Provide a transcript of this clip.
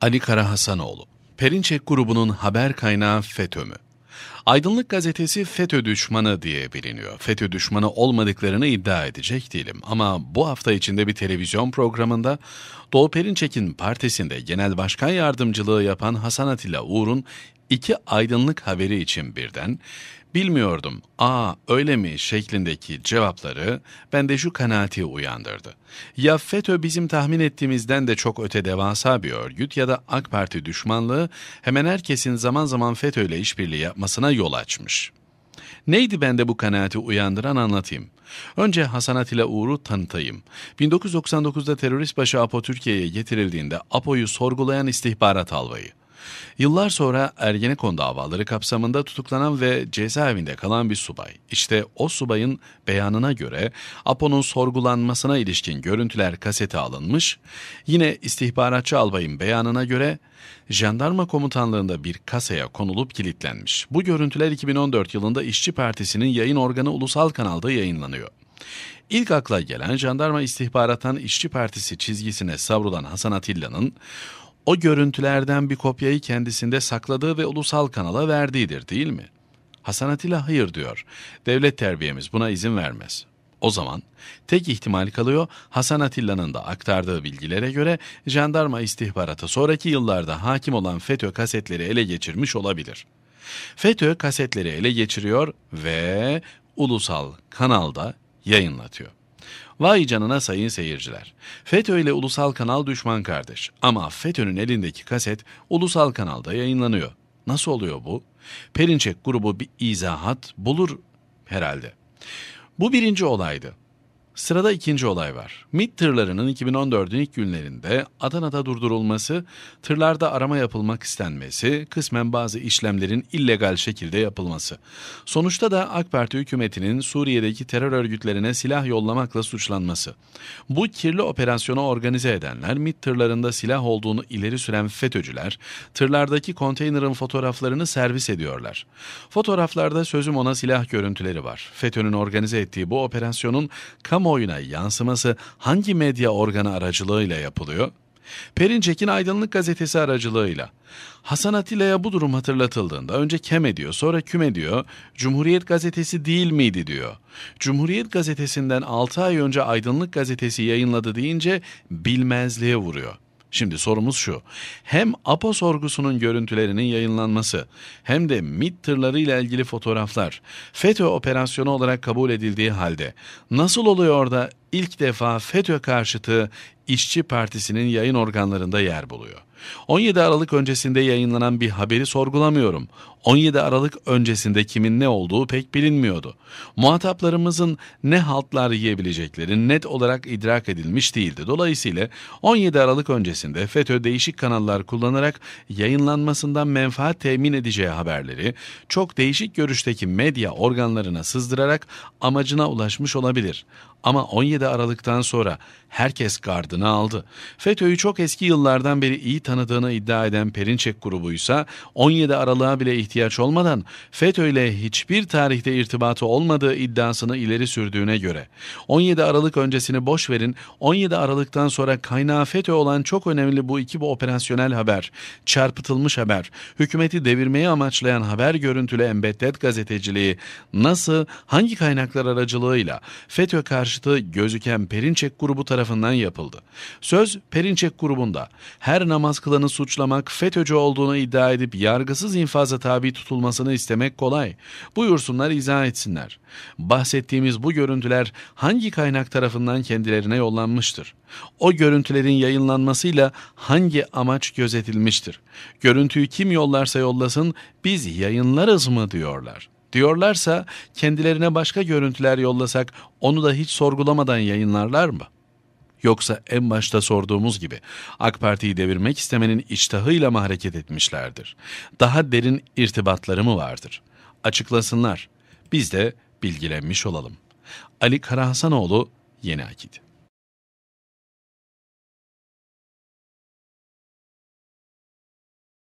Ali Kara Hasanoğlu. Perinçek grubunun haber kaynağı fetö mü? Aydınlık gazetesi FETÖ düşmanı diye biliniyor. FETÖ düşmanı olmadıklarını iddia edecek değilim. Ama bu hafta içinde bir televizyon programında Doğu Perinçek'in partisinde genel başkan yardımcılığı yapan Hasan Atilla Uğur'un iki aydınlık haberi için birden bilmiyordum aa öyle mi şeklindeki cevapları bende şu kanaati uyandırdı. Ya FETÖ bizim tahmin ettiğimizden de çok öte devasa bir örgüt ya da AK Parti düşmanlığı hemen herkesin zaman zaman FETÖ ile işbirliği yapmasına yol açmış. Neydi bende bu kanaati uyandıran anlatayım. Önce Hasan Atilla Uğur'u tanıtayım. 1999'da terörist başı Apo Türkiye'ye getirildiğinde Apo'yu sorgulayan istihbarat albayı. Yıllar sonra Ergenekon davaları kapsamında tutuklanan ve cezaevinde kalan bir subay. İşte o subayın beyanına göre Apo'nun sorgulanmasına ilişkin görüntüler kasete alınmış. Yine istihbaratçı albayın beyanına göre jandarma komutanlığında bir kasaya konulup kilitlenmiş. Bu görüntüler 2014 yılında İşçi Partisi'nin yayın organı Ulusal Kanal'da yayınlanıyor. İlk akla gelen jandarma istihbarattan İşçi Partisi çizgisine savrulan Hasan Atilla'nın o görüntülerden bir kopyayı kendisinde sakladığı ve ulusal kanala verdiğidir değil mi? Hasan Atilla hayır diyor. Devlet terbiyemiz buna izin vermez. O zaman tek ihtimal kalıyor Hasan Atilla'nın da aktardığı bilgilere göre jandarma istihbaratı sonraki yıllarda hakim olan FETÖ kasetleri ele geçirmiş olabilir. FETÖ kasetleri ele geçiriyor ve ulusal kanalda yayınlatıyor. Vay canına sayın seyirciler. FETÖ ile ulusal kanal düşman kardeş. Ama FETÖ'nün elindeki kaset ulusal kanalda yayınlanıyor. Nasıl oluyor bu? Perinçek grubu bir izahat bulur herhalde. Bu birinci olaydı. Sırada ikinci olay var. MİT tırlarının 2014'ün ilk günlerinde Adana'da durdurulması, tırlarda arama yapılmak istenmesi, kısmen bazı işlemlerin illegal şekilde yapılması. Sonuçta da AK Parti hükümetinin Suriye'deki terör örgütlerine silah yollamakla suçlanması. Bu kirli operasyonu organize edenler, MİT tırlarında silah olduğunu ileri süren FETÖ'cüler, tırlardaki konteynerin fotoğraflarını servis ediyorlar. Fotoğraflarda sözüm ona silah görüntüleri var. FETÖ'nün organize ettiği bu operasyonun kamu kamuoyuna yansıması hangi medya organı aracılığıyla yapılıyor? Perinçek'in Aydınlık Gazetesi aracılığıyla. Hasan Atilla'ya bu durum hatırlatıldığında önce kem ediyor sonra küm ediyor Cumhuriyet Gazetesi değil miydi diyor. Cumhuriyet Gazetesi'nden 6 ay önce Aydınlık Gazetesi yayınladı deyince bilmezliğe vuruyor. Şimdi sorumuz şu. Hem APA sorgusunun görüntülerinin yayınlanması hem de MIT tırlarıyla ilgili fotoğraflar FETÖ operasyonu olarak kabul edildiği halde nasıl oluyor da ilk defa FETÖ karşıtı İşçi Partisi'nin yayın organlarında yer buluyor. 17 Aralık öncesinde yayınlanan bir haberi sorgulamıyorum. 17 Aralık öncesinde kimin ne olduğu pek bilinmiyordu. Muhataplarımızın ne haltlar yiyebilecekleri net olarak idrak edilmiş değildi. Dolayısıyla 17 Aralık öncesinde FETÖ değişik kanallar kullanarak yayınlanmasından menfaat temin edeceği haberleri çok değişik görüşteki medya organlarına sızdırarak amacına ulaşmış olabilir. Ama 17 Aralık'tan sonra herkes gardını aldı. FETÖ'yü çok eski yıllardan beri iyi tanıdığını iddia eden Perinçek grubuysa, 17 Aralık'a bile ihtiyaç olmadan FETÖ ile hiçbir tarihte irtibatı olmadığı iddiasını ileri sürdüğüne göre 17 Aralık öncesini boş verin 17 Aralık'tan sonra kaynağı FETÖ olan çok önemli bu iki bu operasyonel haber, çarpıtılmış haber, hükümeti devirmeyi amaçlayan haber görüntülü embedded gazeteciliği nasıl hangi kaynaklar aracılığıyla FETÖ karşı karşıtı gözüken Perinçek grubu tarafından yapıldı. Söz Perinçek grubunda her namaz kılanı suçlamak, FETÖ'cü olduğunu iddia edip yargısız infaza tabi tutulmasını istemek kolay. Buyursunlar izah etsinler. Bahsettiğimiz bu görüntüler hangi kaynak tarafından kendilerine yollanmıştır? O görüntülerin yayınlanmasıyla hangi amaç gözetilmiştir? Görüntüyü kim yollarsa yollasın biz yayınlarız mı diyorlar diyorlarsa kendilerine başka görüntüler yollasak onu da hiç sorgulamadan yayınlarlar mı? Yoksa en başta sorduğumuz gibi AK Parti'yi devirmek istemenin iştahıyla mı hareket etmişlerdir? Daha derin irtibatları mı vardır? Açıklasınlar. Biz de bilgilenmiş olalım. Ali Karahasanoğlu, Yeni Akit.